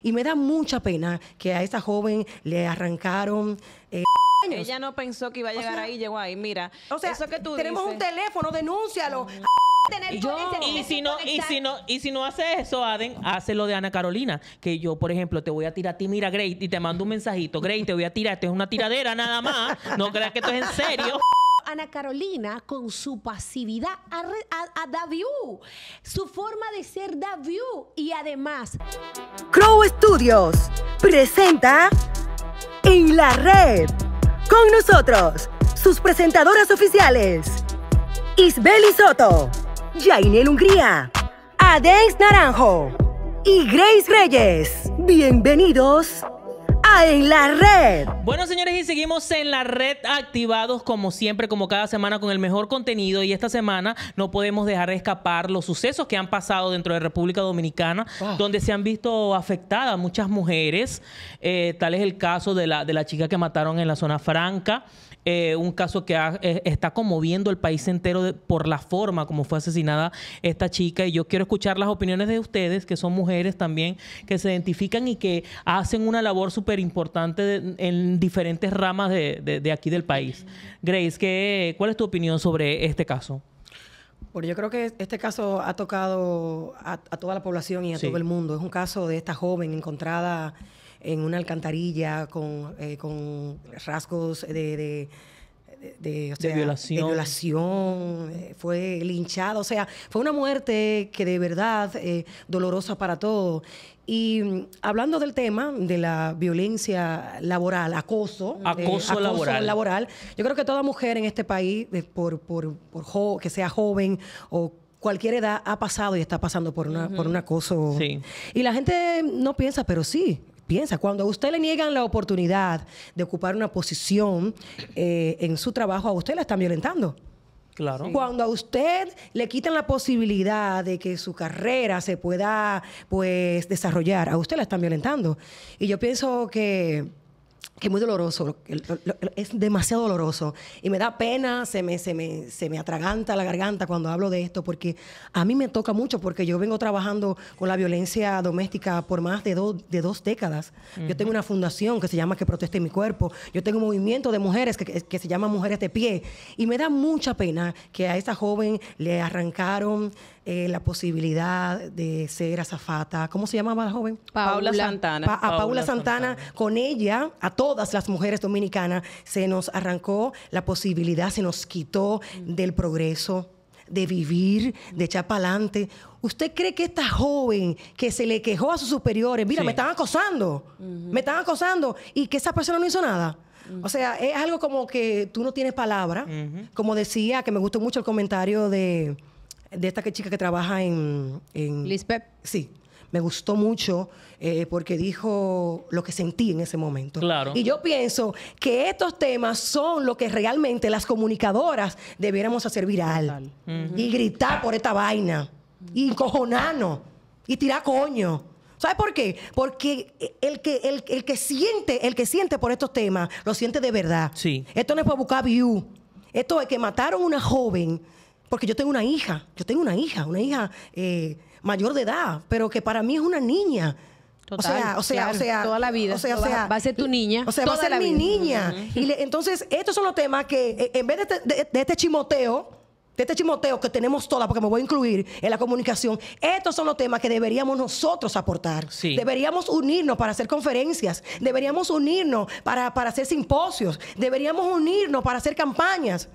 Y me da mucha pena que a esa joven le arrancaron... Eh, Ella no pensó que iba a llegar ahí, llegó ahí. Mira, o eso que tú tenemos un teléfono, denúncialo. Mm. y si no y si no y si no hace eso Aden hace lo de Ana Carolina que yo por ejemplo te voy a tirar a ti mira Grace y te mando un mensajito Grace te voy a tirar esto es una tiradera nada más no creas que esto es en serio Ana Carolina con su pasividad a, a, su forma de ser Daviu y además. Crow Studios presenta En la Red con nosotros sus presentadoras oficiales Isbeli Soto, Jainel Hungría, Adex Naranjo y Grace Reyes. Bienvenidos en la red. Bueno, señores, y seguimos en la red activados como siempre, como cada semana, con el mejor contenido. Y esta semana no podemos dejar de escapar los sucesos que han pasado dentro de República Dominicana, ah. donde se han visto afectadas muchas mujeres. Eh, tal es el caso de la, de la chica que mataron en la zona franca. Eh, un caso que eh, está conmoviendo el país entero por la forma como fue asesinada esta chica. Y yo quiero escuchar las opiniones de ustedes, que son mujeres también, que se identifican y que hacen una labor superior importante en diferentes ramas de, aquí del país. Grace, ¿qué, ¿cuál es tu opinión sobre este caso? Bueno, yo creo que este caso ha tocado a, toda la población y a todo el mundo. Es un caso de esta joven encontrada en una alcantarilla con, eh, rasgos de de, violación. Eh, fue linchada, o sea, fue una muerte que de verdad es eh, dolorosa para todos. Y mm, hablando del tema de la violencia laboral, acoso, eh, acoso, laboral. yo creo que toda mujer en este país, por, por, por que sea joven o cualquier edad ha pasado y está pasando por, por un acoso. Y la gente no piensa, pero sí, piensa. Cuando a usted le niegan la oportunidad de ocupar una posición eh, en su trabajo, a usted la están violentando. Claro. Cuando a usted le quitan la posibilidad de que su carrera se pueda pues desarrollar, a usted la están violentando. Y yo pienso que que es muy doloroso, es demasiado doloroso. Y me da pena, se me, se, me, atraganta la garganta cuando hablo de esto, porque a mí me toca mucho, porque yo vengo trabajando con la violencia doméstica por más de, de dos décadas. Yo tengo una fundación que se llama Que Proteste Mi Cuerpo, yo tengo un movimiento de mujeres que, se llama Mujeres de Pie, y me da mucha pena que a esa joven le arrancaron... Eh, la posibilidad de ser azafata. ¿Cómo se llamaba la joven? Paula, Santana. a Paula, Santana. Con ella a todas las mujeres dominicanas se nos arrancó la posibilidad, se nos quitó mm. del progreso, de vivir, de echar para adelante. ¿Usted cree que esta joven que se le quejó a sus superiores, mira, me están acosando, me están acosando, y que esa persona no hizo nada? Mm. O sea, es algo como que tú no tienes palabra. Como decía, que me gustó mucho el comentario de, esta chica que trabaja en... en Sí, me gustó mucho eh, porque dijo lo que sentí en ese momento. Claro. Y yo pienso que estos temas son lo que realmente las comunicadoras debiéramos hacer viral. Y gritar por esta vaina. Y cojonano Y tirar coño. ¿Sabes por qué? Porque el que, el, que siente, el que siente por estos temas, lo siente de verdad. Esto no es para buscar view. Esto es que mataron a una joven, porque yo tengo una hija, yo tengo una hija, una hija eh, mayor de edad, pero que para mí es una niña. o sea, o sea, toda la vida. O sea, va a ser tu niña. O sea, va a ser mi niña. y entonces, estos son los temas que, eh, en vez este, de, este chimoteo, de este chimoteo que tenemos todas, porque me voy a incluir en la comunicación, estos son los temas que deberíamos nosotros aportar. Sí. Deberíamos unirnos para hacer conferencias, deberíamos unirnos para, para hacer simposios, deberíamos unirnos para hacer campañas.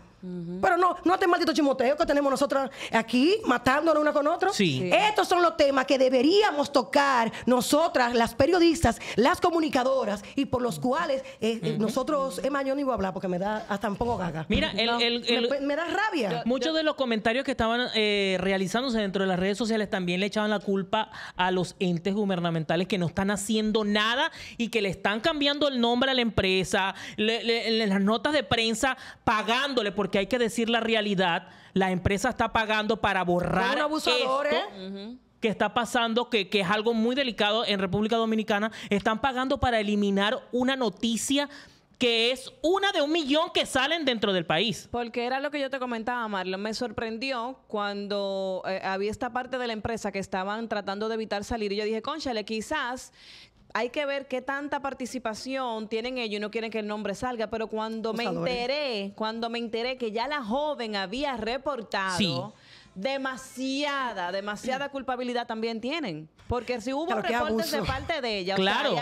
Pero no, no este maldito chimoteo que tenemos nosotros aquí, matándonos una con otra. Sí. Estos son los temas que deberíamos tocar nosotras, las periodistas, las comunicadoras, y por los cuales eh, eh, nosotros, Emma, yo ni voy a hablar porque me da hasta un poco gaga. Mira, me, da rabia. Muchos de los comentarios que estaban eh, realizándose dentro de las redes sociales también le echaban la culpa a los entes gubernamentales que no están haciendo nada y que le están cambiando el nombre a la empresa, las notas de prensa pagándole porque que hay que decir la realidad, la empresa está pagando para borrar esto que está pasando, que, es algo muy delicado en República Dominicana, están pagando para eliminar una noticia que es una de un millón que salen dentro del país. Porque era lo que yo te comentaba, Marlon. Me sorprendió cuando eh, había esta parte de la empresa que estaban tratando de evitar salir. Y yo dije, conchale, quizás hay que ver qué tanta participación tienen ellos no quieren que el nombre salga, pero cuando me enteré, cuando me enteré que ya la joven había reportado demasiada, demasiada culpabilidad también tienen. Porque si hubo reportes de parte de ella,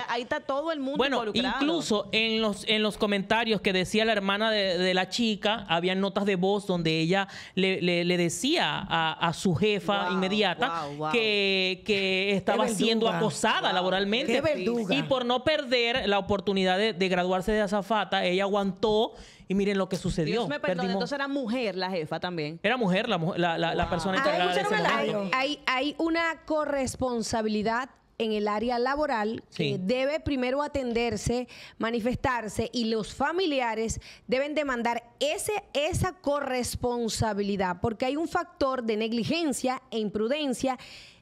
ahí, está todo el mundo bueno, Incluso en los, en los comentarios que decía la hermana de, la chica, había notas de voz donde ella le, le, decía a, su jefa inmediata Que, estaba siendo acosada laboralmente. Y por no perder la oportunidad de, de graduarse de azafata, ella aguantó y miren lo que sucedió. Dios me entonces era mujer la jefa también. Era mujer la, persona ah, encargada de ese Hay, hay- una corresponsabilidad en el área laboral que debe primero atenderse, manifestarse y los familiares deben demandar ese, esa corresponsabilidad porque hay un factor de negligencia e imprudencia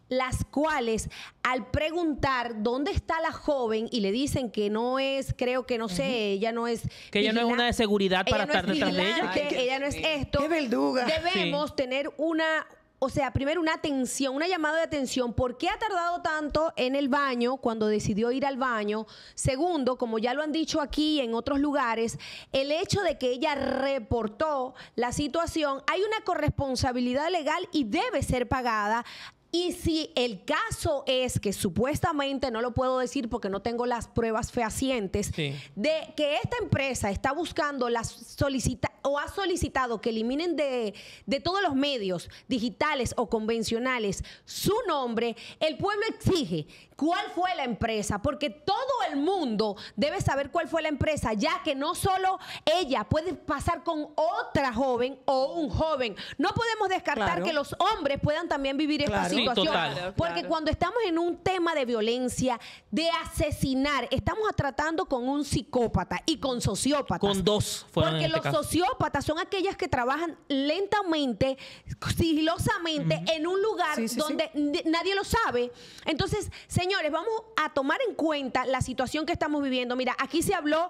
las cuales al preguntar dónde está la joven y le dicen que no es, creo que no sé, ella no es... Que ella no es una de seguridad para estar detrás de ella. ella no es esto. Debemos tener una, o sea, primero una atención, una llamada de atención. ¿Por qué ha tardado tanto en el baño cuando decidió ir al baño? Segundo, como ya lo han dicho aquí en otros lugares, el hecho de que ella reportó la situación, hay una corresponsabilidad legal y debe ser pagada. Y si el caso es que supuestamente, no lo puedo decir porque no tengo las pruebas fehacientes, de que esta empresa está buscando las solicita o ha solicitado que eliminen de, todos los medios digitales o convencionales su nombre, el pueblo exige cuál fue la empresa, porque todo el mundo debe saber cuál fue la empresa, ya que no solo ella puede pasar con otra joven o un joven. No podemos descartar que los hombres puedan también vivir claro porque cuando estamos en un tema de violencia, de asesinar, estamos tratando con un psicópata y con sociópatas. Con dos. porque este los sociópatas son aquellas que trabajan lentamente, sigilosamente, en un lugar donde nadie lo sabe. Entonces, señores, vamos a tomar en cuenta la situación que estamos viviendo. Mira, aquí se habló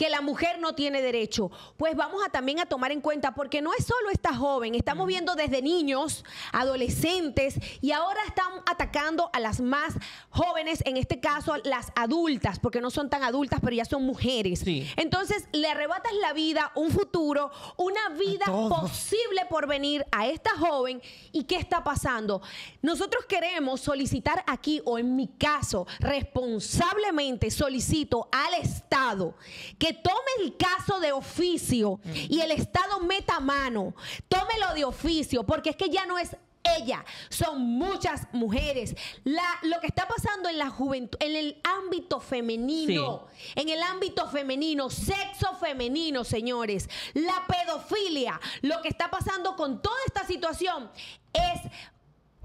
que la mujer no tiene derecho. Pues vamos a también a tomar en cuenta, porque no es solo esta joven, estamos viendo desde niños, adolescentes, y ahora están atacando a las más jóvenes, en este caso las adultas, porque no son tan adultas, pero ya son mujeres. Entonces, le arrebatas la vida, un futuro, una vida posible por venir a esta joven, ¿y qué está pasando? Nosotros queremos solicitar aquí, o en mi caso, responsablemente solicito al Estado que tome el caso de oficio y el Estado meta mano. Tómelo de oficio, porque es que ya no es ella, son muchas mujeres. lo que está pasando en la juventud, en el ámbito femenino, en el ámbito femenino, sexo femenino, señores, la pedofilia, lo que está pasando con toda esta situación es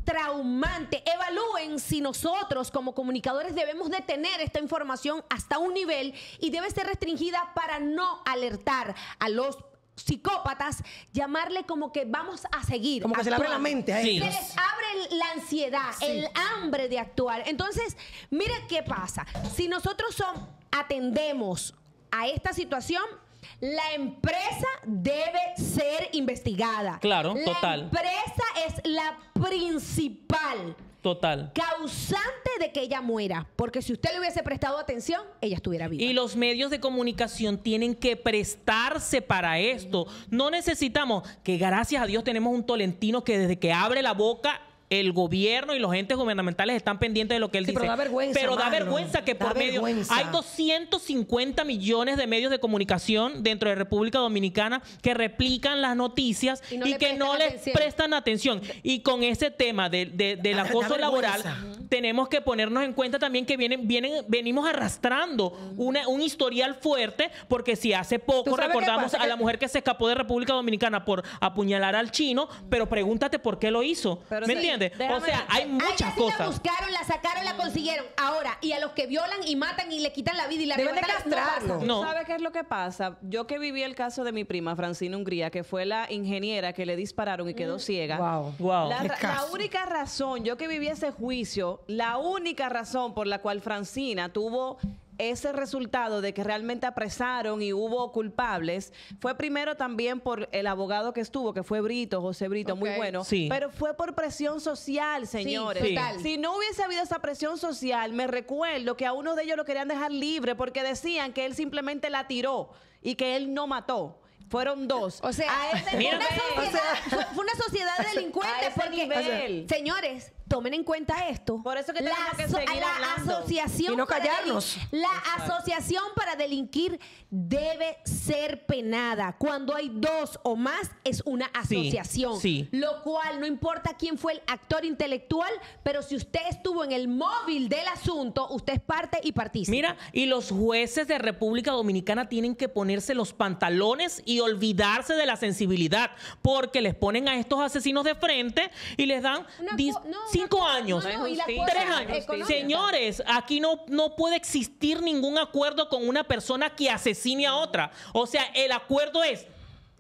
traumante. Evalúen si nosotros como comunicadores debemos detener esta información hasta un nivel y debe ser restringida para no alertar a los psicópatas, llamarle como que vamos a seguir. Como que se les abre la mente a Se les abre la ansiedad, el hambre de actuar. Entonces, mire qué pasa. Si nosotros son, atendemos a esta situación, la empresa debe ser investigada. Claro, total. La empresa es la principal. Total. Causante de que ella muera. Porque si usted le hubiese prestado atención, ella estuviera viva. Y los medios de comunicación tienen que prestarse para esto. No necesitamos que, gracias a Dios, tenemos un tolentino que desde que abre la boca el gobierno y los entes gubernamentales están pendientes de lo que él dice. Pero da vergüenza. que por medio. Hay 250 millones de medios de comunicación dentro de República Dominicana que replican las noticias y, que no les prestan atención. Y con ese tema del acoso laboral, tenemos que ponernos en cuenta también que vienen, vienen, venimos arrastrando una, un historial fuerte, porque si hace poco recordamos a la mujer que se escapó de República Dominicana por apuñalar al chino, pero pregúntate por qué lo hizo. ¿Me entiendes? O sea, hay muchas cosas. La buscaron, la sacaron, la consiguieron. Ahora, y a los que violan y matan y le quitan la vida y la Deben ¿Sabe qué es lo que pasa? Yo que viví el caso de mi prima, Francina Hungría, que fue la ingeniera que le dispararon y quedó mm. ciega. Wow. wow. la única razón, yo que viví ese juicio la única razón por la cual Francina tuvo ese resultado de que realmente apresaron y hubo culpables fue primero también por el abogado que estuvo, que fue Brito, José Brito, muy bueno, sí. pero fue por presión social, señores. Si no hubiese habido esa presión social, me recuerdo que a uno de ellos lo querían dejar libre porque decían que él simplemente la tiró y que él no mató. Fueron dos. O sea, fue, una sociedad, delincuente. porque, señores, tomen en cuenta esto. Por eso que la, tenemos que seguir la asociación y no callarnos. la asociación para delinquir debe ser penada. Cuando hay dos o más es una asociación, lo cual no importa quién fue el actor intelectual, pero si usted estuvo en el móvil del asunto, usted es parte y participa. Mira, y los jueces de República Dominicana tienen que ponerse los pantalones y olvidarse de la sensibilidad, porque les ponen a estos asesinos de frente y les dan cinco años, tres años. Señores, aquí no, no puede existir ningún acuerdo con una persona que asesine a otra. O sea, el acuerdo es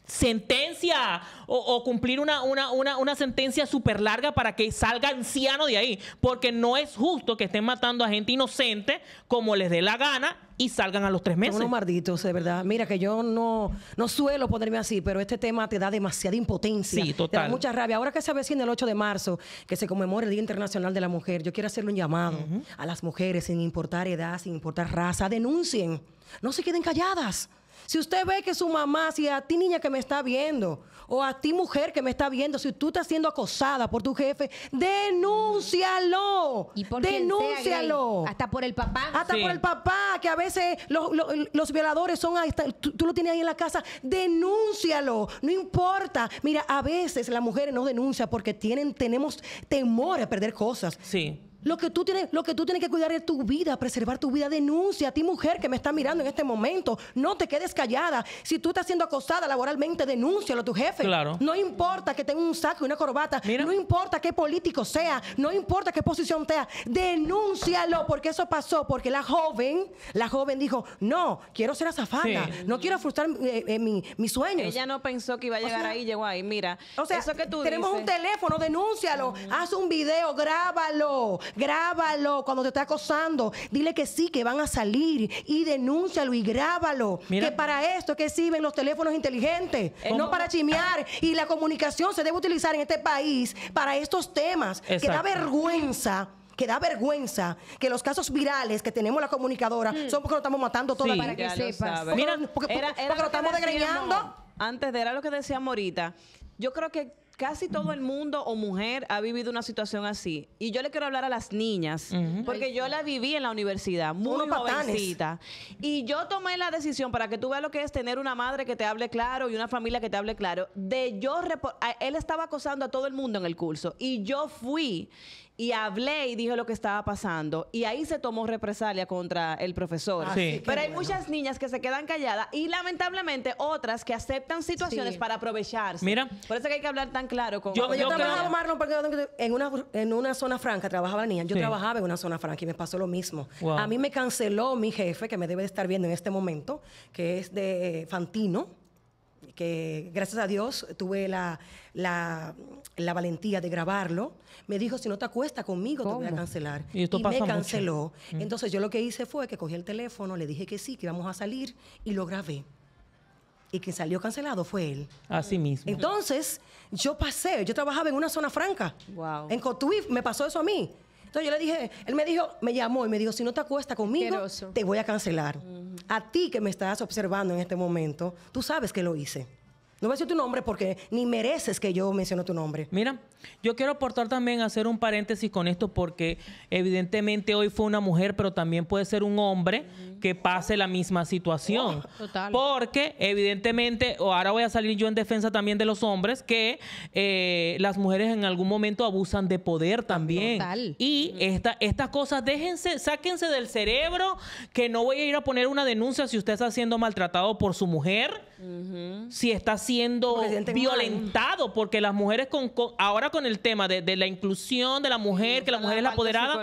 sentencia o, cumplir una, sentencia súper larga para que salga anciano de ahí, porque no es justo que estén matando a gente inocente como les dé la gana y salgan a los tres meses. Son unos marditos, de verdad. Mira que yo no, no suelo ponerme así, pero este tema te da demasiada impotencia. Te da mucha rabia. Ahora que se en el 8 de marzo, que se conmemora el Día Internacional de la Mujer, yo quiero hacerle un llamado a las mujeres, sin importar edad, sin importar raza, denuncien. No se queden calladas. Si usted ve que su mamá, si a ti niña que me está viendo, o a ti mujer que me está viendo, si tú estás siendo acosada por tu jefe, denúncialo. Y por denúncialo. hasta por el papá. Hasta por el papá, que a veces los, violadores son ahí, tú, lo tienes ahí en la casa, denúncialo. No importa. Mira, a veces las mujeres no denuncian porque tienen, tenemos temor a perder cosas. Sí. Lo que, tú tienes, lo que tú tienes que cuidar es tu vida, preservar tu vida. Denuncia a ti, mujer, que me está mirando en este momento. No te quedes callada. Si tú estás siendo acosada laboralmente, denúncialo a tu jefe. Claro. No importa que tenga un saco y una corbata. No importa qué político sea. No importa qué posición sea. Denúncialo, porque eso pasó. Porque la joven, la joven dijo, no, quiero ser azafata. No quiero frustrar eh, eh, mi, mis sueños. Ella no pensó que iba a llegar ahí, llegó ahí. Mira, o sea, eso que tú tenemos un teléfono, denúncialo. Haz un video, grábalo Grábalo cuando te está acosando. Dile que sí, que van a salir y denúncialo y grábalo. Que para esto es que sirven los teléfonos inteligentes, eh, no para chimear. Y la comunicación se debe utilizar en este país para estos temas. Que da vergüenza que da vergüenza que los casos virales que tenemos la comunicadora mm. son porque lo estamos matando todo para que sepas. Porque Mira, lo, estamos degreñando. Antes de era lo que decía Morita. Yo creo que casi todo el mundo o mujer ha vivido una situación así. Y yo le quiero hablar a las niñas, porque yo la viví en la universidad, muy Unos Y yo tomé la decisión, para que tú veas lo que es tener una madre que te hable claro y una familia que te hable claro, de yo... Él estaba acosando a todo el mundo en el curso y yo fui y hablé y dije lo que estaba pasando y ahí se tomó represalia contra el profesor. Ah, Pero hay muchas niñas que se quedan calladas y lamentablemente otras que aceptan situaciones para aprovecharse. Mira. Por eso que hay que hablar tan claro con... Yo, trabajaba, en una, zona franca trabajaba la niña. Yo trabajaba en una zona franca y me pasó lo mismo. A mí me canceló mi jefe, que me debe de estar viendo en este momento, que es de Fantino que gracias a Dios tuve la, valentía de grabarlo, me dijo, si no te acuestas conmigo te voy a cancelar. Y, me canceló. Mm. Entonces yo lo que hice fue que cogí el teléfono, le dije que sí, que íbamos a salir y lo grabé. Y quien salió cancelado fue él. Así mismo. Entonces, yo pasé, yo trabajaba en una zona franca. En Cotuí me pasó eso a mí. Entonces yo le dije, él me dijo, me llamó y me dijo, si no te acuestas conmigo, te voy a cancelar. A ti que me estás observando en este momento, tú sabes que lo hice. No voy a decir tu nombre porque ni mereces que yo mencione tu nombre. Mira, yo quiero aportar también, hacer un paréntesis con esto porque evidentemente hoy fue una mujer, pero también puede ser un hombre que pase la misma situación. total. Porque evidentemente, o ahora voy a salir yo en defensa también de los hombres, que eh, las mujeres en algún momento abusan de poder también. Total. Y estas cosas, déjense, sáquense del cerebro que no voy a ir a poner una denuncia si usted está siendo maltratado por su mujer si está siendo violentado, porque las mujeres con, ahora con el tema de, la inclusión de la mujer, que la mujer es la apoderada,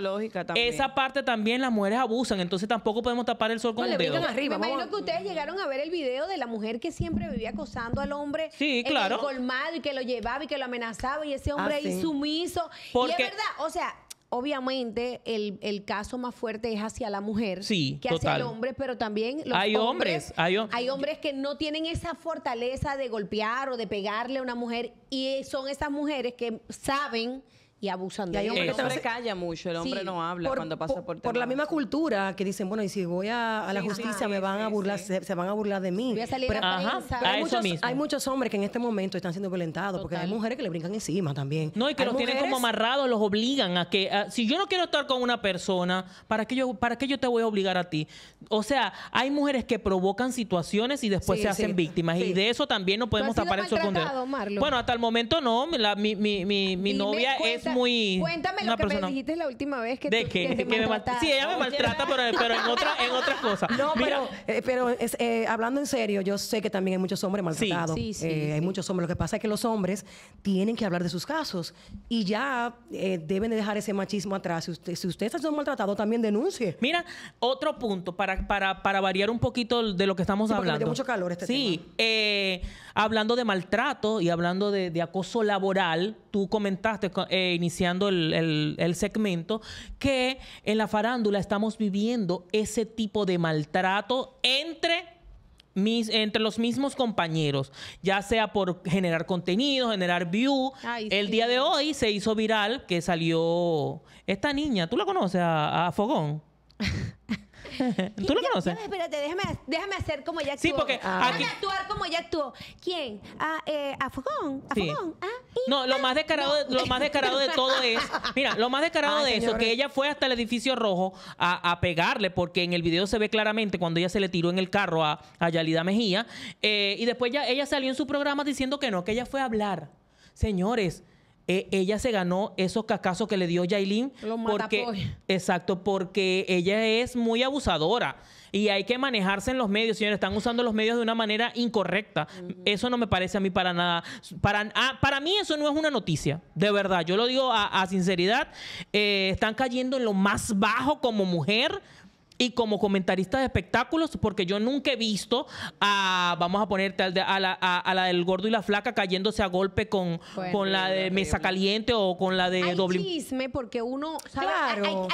esa parte también las mujeres abusan, entonces tampoco podemos tapar el sol con el un dedo. Arriba, Me imagino que ustedes llegaron a ver el video de la mujer que siempre vivía acosando al hombre sí, el colmado y que lo llevaba y que lo amenazaba y ese ah, hombre ahí sumiso. Y es verdad, o sea, obviamente el, el, caso más fuerte es hacia la mujer sí, que hacia el hombre, pero también los hay hombres, hay, hay, hombres que no tienen esa fortaleza de golpear o de pegarle a una mujer y son esas mujeres que saben y abusan de y ellos. que hombre calla mucho, el hombre no habla cuando pasa por Por, por la misma cultura que dicen, bueno, y si voy a, la justicia me van a burlar, se, van a burlar de mí. Voy a salir a hay, muchos, hombres que en este momento están siendo violentados porque hay mujeres que le brincan encima también. No, y que los tienen como amarrados, los obligan a que, si yo no quiero estar con una persona, ¿para qué, yo, ¿para yo te voy a obligar a ti? O sea, hay mujeres que provocan situaciones y después se hacen víctimas y de eso también no podemos tapar el segundo. Bueno, hasta el momento no, mi novia es Cuéntame lo que me dijiste la última vez que ¿De Que me Sí, ella me maltrata, pero, en, otra, en otras cosas. No, pero, eh, eh, hablando en serio, yo sé que también hay muchos hombres maltratados. Sí, sí, eh, hay muchos hombres. Lo que pasa es que los hombres tienen que hablar de sus casos y ya deben de dejar ese machismo atrás. Si usted, si usted está siendo maltratado, también denuncie. Mira, otro punto para, para, variar un poquito de lo que estamos hablando. Me dio mucho calor este sí, hablando de maltrato y hablando de acoso laboral tú comentaste eh, iniciando el, segmento, que en la farándula estamos viviendo ese tipo de maltrato entre... Mis, entre los mismos compañeros, ya sea por generar contenido, generar view. el día de hoy se hizo viral que salió esta niña, ¿tú la conoces? A, a Fogón. ¿Tú lo conoces? espérate, déjame, hacer como ella actuó. Sí, porque Déjame actuar como ella actuó. ¿Quién? Ah, eh, a Fogón. A Fogón. Ah, no, lo ah, más descarado, lo más descarado de todo es... Mira, lo más descarado de eso, que ella fue hasta el edificio rojo a, a, pegarle, porque en el video se ve claramente cuando ella se le tiró en el carro a, a Yalida Mejía, eh, y después ya, ella salió en su programa diciendo que no, que ella fue a hablar. Señores, e, ella se ganó esos cacazos que le dio Yailin. porque, exacto, porque ella es muy abusadora y hay que manejarse en los medios, señores. Están usando los medios de una manera incorrecta. Eso no me parece a mí para nada. Para, ah, para mí eso no es una noticia, de verdad. Yo lo digo a, sinceridad. Eh, están cayendo en lo más bajo como mujer y como comentarista de espectáculos, porque yo nunca he visto a, vamos a ponerte a la, del gordo y la flaca cayéndose a golpe con, con la de mesa caliente o con la de hay doble. chisme porque uno,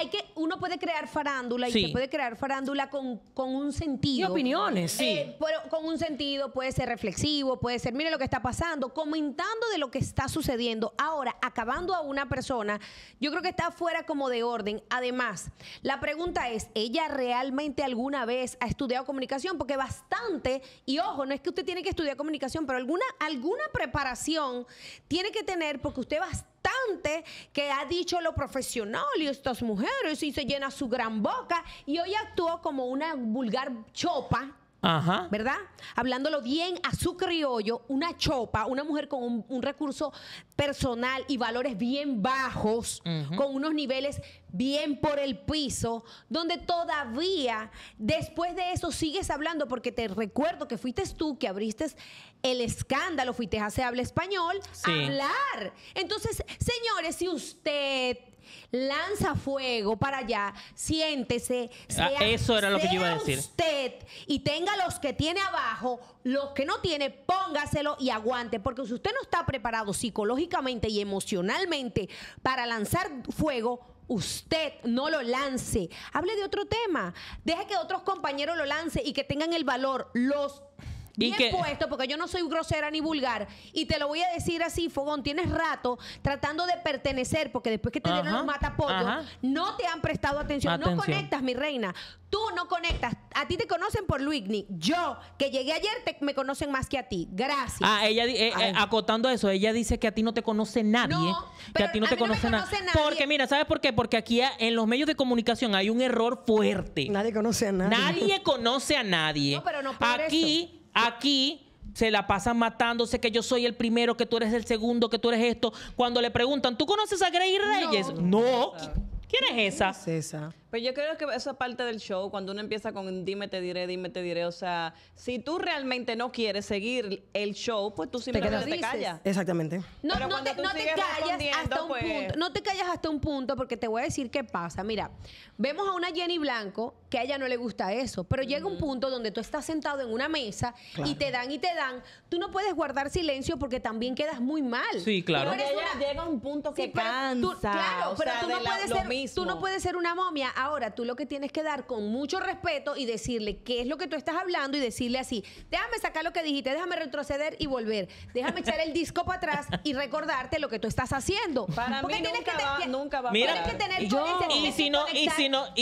Hay, que, uno puede crear farándula y se puede crear farándula con, un sentido. Y opiniones, sí. Eh, pero con un sentido puede ser reflexivo, puede ser, mire lo que está pasando, comentando de lo que está sucediendo. Ahora, acabando a una persona, yo creo que está fuera como de orden. Además, la pregunta es, ¿ella realmente alguna vez ha estudiado comunicación, porque bastante, y ojo, no es que usted tiene que estudiar comunicación, pero alguna, alguna preparación tiene que tener porque usted bastante que ha dicho lo profesional y estas mujeres y se llena su gran boca y hoy actuó como una vulgar chopa Ajá. ¿Verdad? Hablándolo bien a su criollo, una chopa, una mujer con un, recurso personal y valores bien bajos, con unos niveles bien por el piso, donde todavía después de eso sigues hablando, porque te recuerdo que fuiste tú que abriste el escándalo, Fuiteja se habla español, hablar. Entonces, señores, si usted lanza fuego para allá, siéntese, ah, sea, eso era lo que iba a decir. usted y tenga los que tiene abajo, los que no tiene, póngaselo y aguante, porque si usted no está preparado psicológicamente y emocionalmente para lanzar fuego, usted no lo lance. Hable de otro tema. Deje que otros compañeros lo lance y que tengan el valor los bien que... porque yo no soy grosera ni vulgar. Y te lo voy a decir así, Fogón, tienes rato tratando de pertenecer, porque después que te dieron los matapollos, no te han prestado atención. No conectas, mi reina. Tú no conectas. A ti te conocen por Luigni. Yo, que llegué ayer, me conocen más que a ti. Gracias. Ah, ella, eh, eh, acotando eso, ella dice que a ti no te conoce nadie. que a ti no te conoce, nadie. Porque, mira, ¿sabes por qué? Porque aquí en los medios de comunicación hay un error fuerte. Nadie conoce a nadie. Nadie conoce a nadie. No, pero no por Aquí. Aquí se la pasan matándose, que yo soy el primero, que tú eres el segundo, que tú eres esto. Cuando le preguntan, ¿tú conoces a Grey Reyes? No. ¿Quién es esa? ¿Quién es esa? Pues yo creo que eso es parte del show, cuando uno empieza con dime, te diré, dime, te diré. O sea, si tú realmente no quieres seguir el show, pues tú simplemente te, callas. Exactamente. No, Pero te, no te callas hasta un pues. punto. No te callas hasta un punto porque te voy a decir qué pasa. Mira, vemos a una Jenny Blanco que a ella no le gusta eso, pero llega un punto donde tú estás sentado en una mesa y te dan y te dan, tú no puedes guardar silencio porque también quedas muy mal. Sí, claro. Pero ella llega a un punto que cansa. claro, pero tú, no puedes ser, tú no puedes ser una momia Ahora tú lo que tienes que dar con mucho respeto y decirle qué es lo que tú estás hablando y decirle así, déjame sacar lo que dijiste, déjame retroceder y volver, déjame echar el disco para atrás y recordarte lo que tú estás haciendo. Para Porque tienes nunca que, va, que. nunca tienes que tener yo, y si no y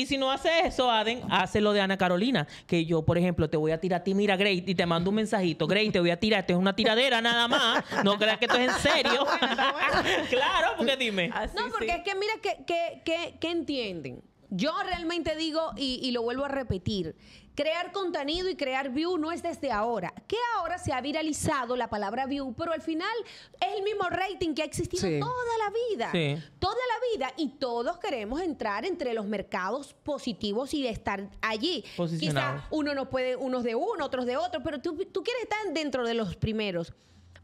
si no y haces eso, Aden, hace lo de Ana Carolina, que yo, por ejemplo, te voy a tirar a ti, mira, Grey, y te mando un mensajito, Grey, te voy a tirar, esto es una tiradera nada más, no creas que esto es en serio. claro, porque dime. Ah, no, porque es que mira que, que, que, que entienden. Yo realmente digo, y, lo vuelvo a repetir, crear contenido y crear view no es desde ahora. Que ahora se ha viralizado la palabra view, pero al final es el mismo rating que ha existido toda la vida. Toda la vida. Y todos queremos entrar entre los mercados positivos y estar allí. Quizá uno nos puede, unos de uno, otros de otro, pero tú, tú quieres estar dentro de los primeros.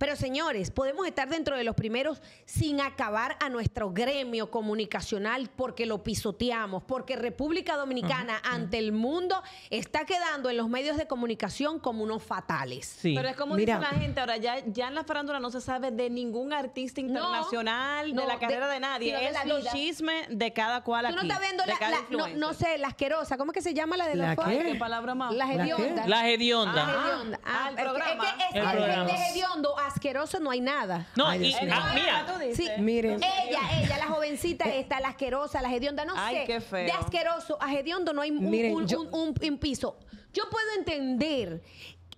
Pero señores, podemos estar dentro de los primeros sin acabar a nuestro gremio comunicacional porque lo pisoteamos, porque República Dominicana ante el mundo está quedando en los medios de comunicación como unos fatales. Pero es como dice la gente ahora, ya, en la farándula no se sabe de ningún artista internacional, de la carrera de, nadie, es de los de cada cual aquí. no estás viendo la, no, sé, la asquerosa, ¿cómo es que se llama la de los ¿La qué? palabra más? Las hediondas. La hediondas. Ah, el programa. Es que, el, el asqueroso no hay nada. No, y, ah, Sí, miren. Ella, ella, la jovencita está, la asquerosa, la hedionda, no sé. De asqueroso a hediondo no hay un, piso. Yo puedo entender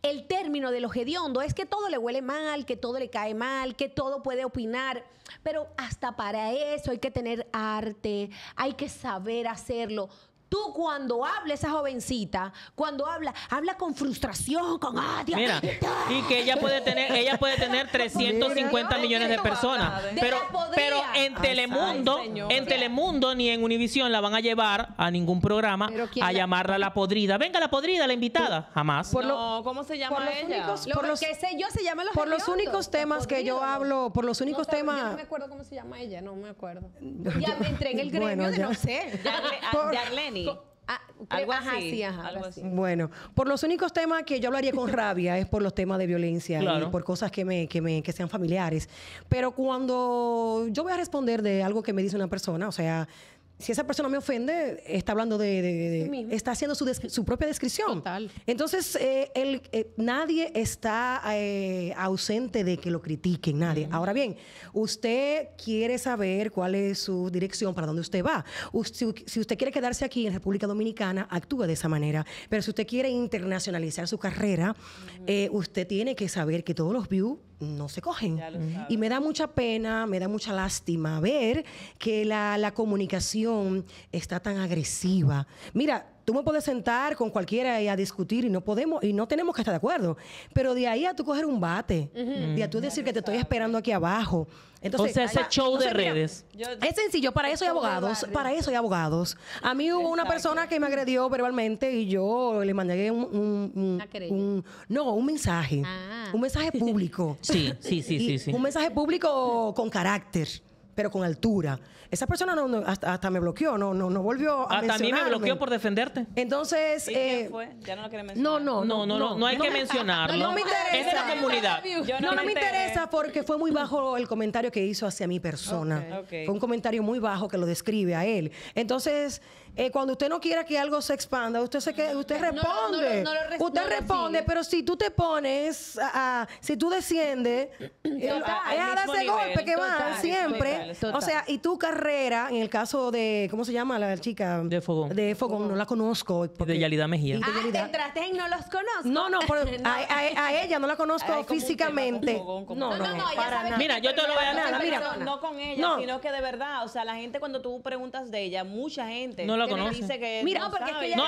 el término de lo hediondo es que todo le huele mal, que todo le cae mal, que todo puede opinar, pero hasta para eso hay que tener arte, hay que saber hacerlo. Tú cuando habla esa jovencita, cuando habla, habla con frustración, con ah, Mira, y que ella puede tener, ella puede tener 350 millones de personas. ¿eh? Pero, pero en Telemundo, en Telemundo ni en Univisión la van a llevar a ningún programa a llamarla la podrida. Venga la podrida, la invitada. Jamás. no, ¿cómo se llama ella? por los, que se llama Por los únicos temas que yo hablo, por los únicos temas. no me acuerdo cómo se llama ella, no me acuerdo. Ya me entregué el gremio de no sé. Yarleni algo así, Bueno, por los únicos temas que yo hablaría con rabia es por los temas de violencia y por cosas que me, que me que sean familiares. Pero cuando yo voy a responder de algo que me dice una persona, o sea, si esa persona me ofende, está hablando de... está haciendo su, propia descripción. Total. Entonces, eh, el, eh, nadie está eh, ausente de que lo critiquen, nadie. Ahora bien, usted quiere saber cuál es su dirección, para dónde usted va. si, usted quiere quedarse aquí en República Dominicana, actúa de esa manera. Pero si usted quiere internacionalizar su carrera, usted tiene que saber que todos los views no se cogen. Y me da mucha pena, me da mucha lástima ver que la, comunicación está tan agresiva. Mira, tú me puedes sentar con cualquiera y a discutir y no podemos y no tenemos que estar de acuerdo. Pero de ahí a tú coger un bate, de a tú decir que te estoy esperando aquí abajo, entonces, o sea, ese show de redes. es sencillo, para eso hay abogados, para eso hay abogados. A mí hubo una persona que me agredió verbalmente y yo le mandé un, no, un mensaje, ah. un mensaje público. sí, sí, sí, sí, sí. Un mensaje público con carácter pero con altura. Esa persona hasta, me bloqueó, no, no, no volvió a Hasta a mí me bloqueó por defenderte. Entonces, eh, fue? Ya no lo mencionar. No, no, no, no, hay que mencionarlo. No, me interesa. Es la comunidad. No, no, me, interesa porque fue muy bajo el comentario que hizo hacia mi persona. Fue un comentario muy bajo que lo describe a él. Entonces, cuando usted no quiera que algo se expanda, usted se que, usted responde. usted responde, pero si tú te pones, a, si tú desciendes, es a darse golpe que van siempre. O sea, y tu carrera, en el caso de, ¿cómo se llama la chica? De Fogón. De Fogón, no la conozco. de Yalida Mejía. Ah, te no los conozco. No, no, a, ella no la conozco físicamente. no, no, no, Mira, yo te lo voy a nada. Mira, no con ella, sino que de verdad, o sea, la gente cuando tú preguntas de ella, mucha gente no,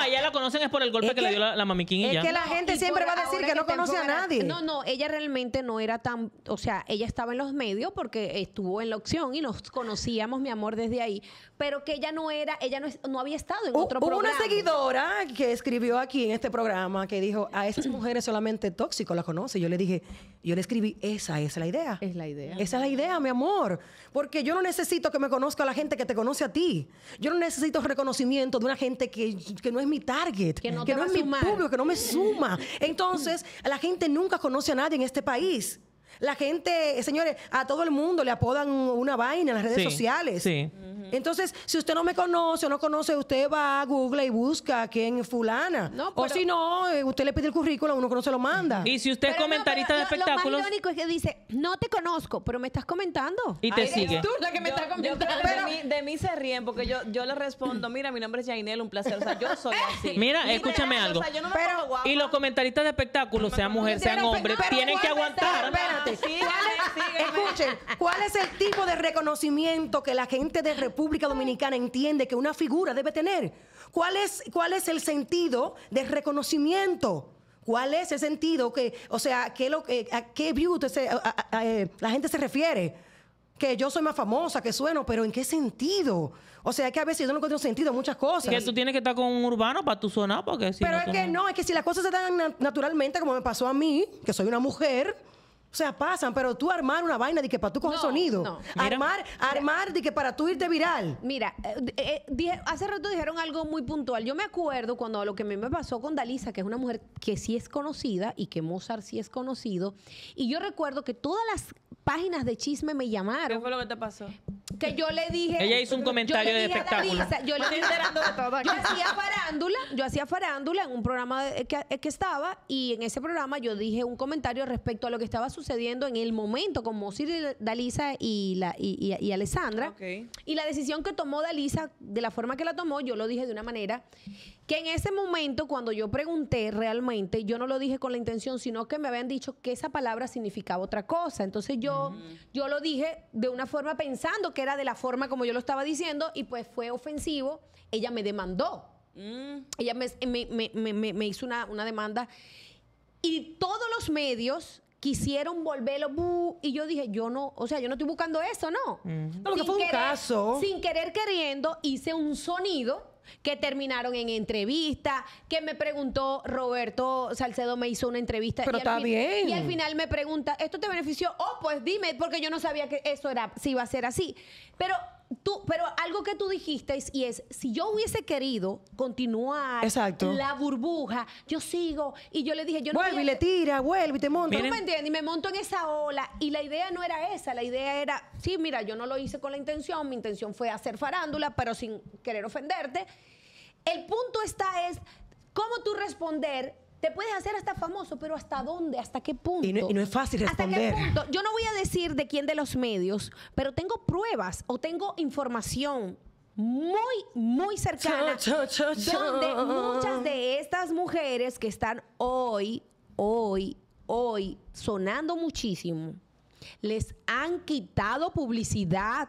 ella- la conocen es por el golpe que, le dio la, mamiquín y Es que la gente siempre va a decir que no conoce a nadie. No, no, ella realmente no era tan, o sea, ella estaba en los medios porque estuvo en la opción y nos conocíamos, mi amor, desde ahí, pero que ella no era, ella no, no había estado en otro país. programa. Hubo una seguidora que escribió aquí en este programa que dijo, a esas mujeres solamente tóxico las conoce. Yo le dije, yo le escribí, esa es la idea. Es la idea. Esa es la idea, mi amor. Porque yo no necesito que me conozca la gente que te conoce a ti. Yo no necesito reconocimiento de una gente que, no es mi target, que no es mi público, que no me suma. Entonces, la gente nunca conoce a nadie en este país. La gente, señores, a todo el mundo le apodan una vaina en las redes sociales. Sí. Entonces, si usted no me conoce o no conoce, usted va a Google y busca quién fulana. No, o si no, eh, usted le pide el currículum, uno que no se lo manda. Y si usted es comentarista de espectáculos. Lo, más irónico es que dice, no te conozco, pero me estás comentando. Y te sigue. Tú la que me estás comentando. Pero, de, mí, se ríen porque yo, yo le respondo, mira, mi nombre es Yainel, un placer. O sea, yo soy así. Mira, escúchame algo. y los comentaristas de espectáculos, sean mujeres, sean hombres, tienen que aguantar. Escuchen, ¿cuál es el tipo de reconocimiento que la gente de República Dominicana entiende que una figura debe tener? ¿Cuál es, cuál es el sentido de reconocimiento? ¿Cuál es el sentido que, o sea, lo, a qué beauty eh, la gente se refiere? Que yo soy más famosa, que sueno, pero ¿en qué sentido? O sea, que a veces yo no encuentro sentido en muchas cosas. que tú tienes que estar con un urbano para tu sonar, porque si Pero es que no, es que si las cosas se dan naturalmente, como me pasó a mí, que soy una mujer, o sea, pasan, pero tú armar una vaina de que para tú coger sonido. Armar, armar de que para tú irte viral. Mira, eh, eh, hace rato dijeron algo muy puntual. Yo me acuerdo cuando lo que me pasó con Dalisa, que es una mujer que sí es conocida y que Mozart sí es conocido. Y yo recuerdo que todas las páginas de chisme me llamaron. ¿Qué fue lo que te pasó? Que yo le dije. Ella hizo un comentario de espectáculo. yo, le, yo hacía farándula, yo hacía farándula en un programa eh, que, estaba y en ese programa yo dije un comentario respecto a lo que estaba sucediendo en el momento con Mosir Dalisa y, la, y Alessandra. Okay. Y la decisión que tomó Dalisa, de la forma que la tomó, yo lo dije de una manera que en ese momento cuando yo pregunté realmente, yo no lo dije con la intención, sino que me habían dicho que esa palabra significaba otra cosa. Entonces yo yo, lo dije de una forma pensando que era de la forma como yo lo estaba diciendo y pues fue ofensivo. Ella me demandó. Mm. Ella me, hizo una, demanda y todos los medios quisieron volverlo y yo dije, yo no, o sea, yo no estoy buscando eso, no. fue un caso. Sin querer queriendo hice un sonido que terminaron en entrevista, que me preguntó Roberto Salcedo, me hizo una entrevista. Pero y está bien. Y al final me pregunta, ¿esto te benefició? Oh, pues dime, porque yo no sabía que eso era, si iba a ser así. Pero pero algo que tú dijiste y es, si yo hubiese querido continuar la burbuja, yo sigo y yo le dije, yo no Vuelve y le tira, vuelve y te monta. ¿Tú me entiendes? Y me monto en esa ola y la idea no era esa, la idea era, sí, mira, yo no lo hice con la intención, mi intención fue hacer farándula, pero sin querer ofenderte. El punto está es cómo tú responder te puedes hacer hasta famoso, pero ¿hasta dónde? ¿Hasta qué punto? Y no, es fácil responder. ¿Hasta qué punto? Yo no voy a decir de quién de los medios, pero tengo pruebas o tengo información muy, muy cercana. donde muchas de estas mujeres que están hoy, hoy, hoy sonando muchísimo, les han quitado publicidad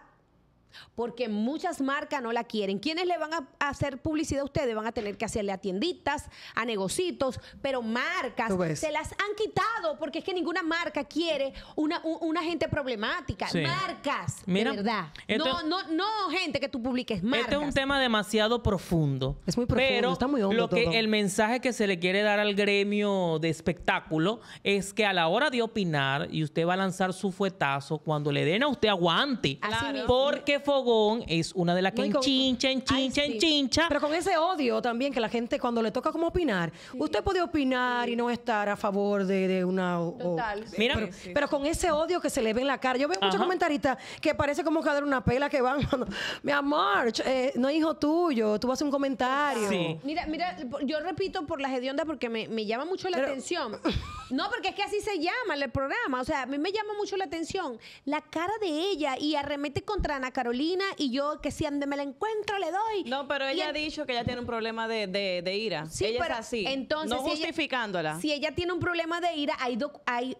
porque muchas marcas no la quieren. ¿Quiénes le van a hacer publicidad a ustedes? Van a tener que hacerle a tienditas, a negocitos, pero marcas se las han quitado porque es que ninguna marca quiere una, una gente problemática. Marcas, de verdad. no, no, gente que tú publiques, marcas. Este es un tema demasiado profundo. Es muy profundo, pero está muy lo que El mensaje que se le quiere dar al gremio de espectáculo es que a la hora de opinar y usted va a lanzar su fuetazo, cuando le den a usted aguante. porque fogón es una de las que enchincha, enchincha, chincha, Pero con ese odio también que la gente cuando le toca como opinar, usted puede opinar y no estar a favor de, una... Total. Mira, pero, con ese odio que se le ve en la cara. Yo veo muchos comentaristas que parece como que dar una pela que van... Cuando, Mi amor, eh, no es hijo tuyo, tú vas a hacer un comentario. Sí. Mira, mira, yo repito por las hediondas porque me, llama mucho la atención. No, porque es que así se llama el programa. O sea, a mí me llama mucho la atención la cara de ella y arremete contra Ana Carolina Carolina y yo que si me la encuentro le doy. No, pero ella ha dicho que ella tiene un problema de, ira. Sí, ella es así. Entonces, no si justificándola. si ella tiene un problema de ira, hay,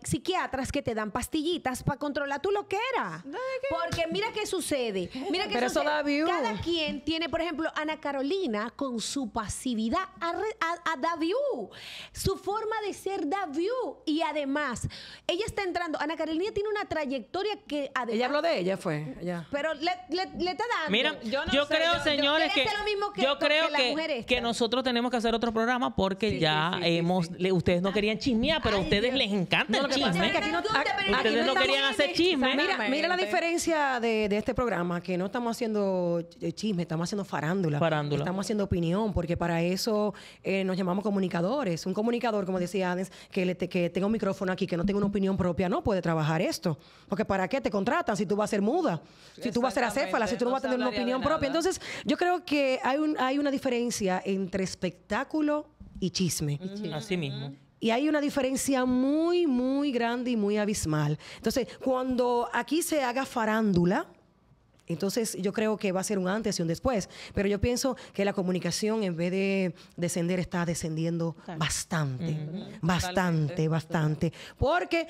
psiquiatras que te dan pastillitas para controlar tu loquera. Porque mira qué sucede. Mira qué Cada quien tiene, por ejemplo, Ana Carolina con su pasividad a, a, Su forma de ser da Y además, ella está entrando. Ana Carolina tiene una trayectoria que Ella habló de ella, fue. Ya. Pero le le, está dando. Mira, yo, no sé, creo, señores, que, yo creo que, que, nosotros tenemos que hacer otro programa porque ya hemos. ustedes no querían chismear, pero a ustedes les encanta el chisme. no querían hacer chisme. Mira, la diferencia de, este programa: que no estamos haciendo chisme, estamos haciendo farándula. Estamos haciendo opinión, porque para eso eh, nos llamamos comunicadores. Un comunicador, como decía antes que, le, que tenga un micrófono aquí, que no tenga una opinión propia, no puede trabajar esto. Porque ¿para qué te contratan si tú vas a ser muda? Si tú vas a ser Céfala, si tú no, vas a tener una opinión propia. Entonces, yo creo que hay, hay una diferencia entre espectáculo y chisme. Así mismo. Y hay una diferencia muy, muy grande y muy abismal. Entonces, cuando aquí se haga farándula, entonces yo creo que va a ser un antes y un después, pero yo pienso que la comunicación en vez de descender está descendiendo bastante, bastante, bastante, porque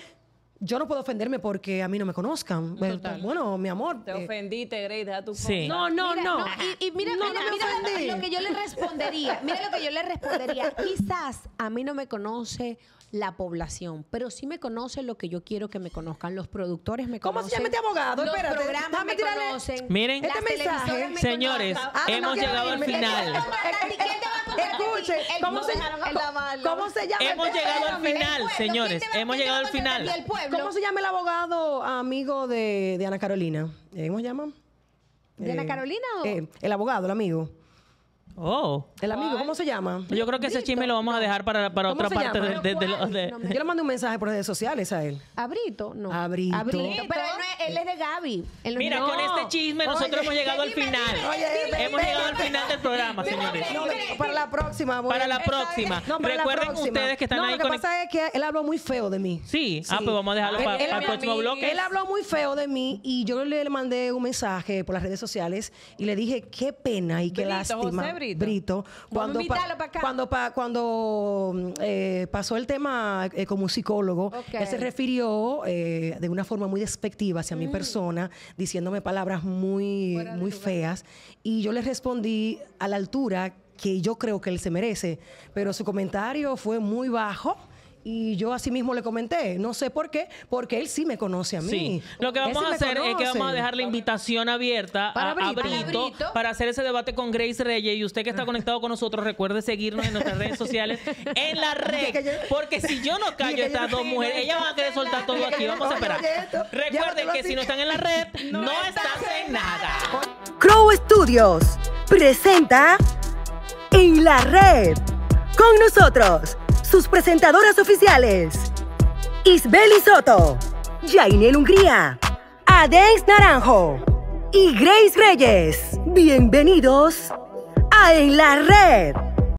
yo no puedo ofenderme porque a mí no me conozcan. Bueno, mi amor. Te eh, ofendí, te greí, deja tu sí. No, no, no. Y, mira, mira, lo, que yo le respondería. Mira lo que yo le respondería. Quizás a mí no me conoce la población, pero sí me conoce lo que yo quiero que me conozcan. Los productores me conocen. ¿Cómo se llama este abogado? Los Espérate, programas me Miren, este Señores, hemos ah, llegado al final. Escuche, ¿cómo, se, llama? Hemos llegado al final, señores. Hemos llegado al final. ¿Cómo se llama el abogado amigo de, de Ana Carolina? Eh, ¿Cómo se llama? ¿De Ana eh, Carolina o? Eh, el abogado, el amigo. Oh. El amigo, ¿cómo se llama? Yo creo que ese chisme lo vamos a dejar para, para otra parte Yo le mandé un mensaje por redes sociales a él. Abrito, no. Abrito. Pero él, es, él es de Gaby. Mira, con este chisme nosotros hemos llegado al final. hemos llegado al final del programa, señores. para la próxima. Para la próxima. Recuerden ustedes que están ahí Lo que pasa es que él habló muy feo de mí. Sí. Ah, pues vamos a dejarlo para el próximo bloque. Él habló muy feo de mí y yo le, mandé un mensaje por las redes sociales y le dije qué pena y qué lástima. Brito. cuando, cuando, cuando mm, eh, pasó el tema eh, como psicólogo, él se refirió eh, de una forma muy despectiva hacia mi mm. persona, diciéndome palabras muy, muy feas. Y yo le respondí a la altura que yo creo que él se merece. Pero su comentario fue muy bajo y yo así mismo le comenté, no sé por qué, porque él sí me conoce a mí. Lo que vamos a hacer es que vamos a dejar la invitación abierta para a, Brito. para hacer ese debate con Grace Reyes. Y usted que está conectado con nosotros, recuerde seguirnos en nuestras redes sociales, en la red. Porque si yo no callo estas dos mujeres, ellas van a querer soltar todo aquí. Vamos a esperar. Recuerden que si no están en la red, no estás en nada. Crow Studios presenta En la Red con nosotros sus presentadoras oficiales. Isbeli Soto. Jainel Hungría. Adens Naranjo. Y Grace Reyes. Bienvenidos a En la Red.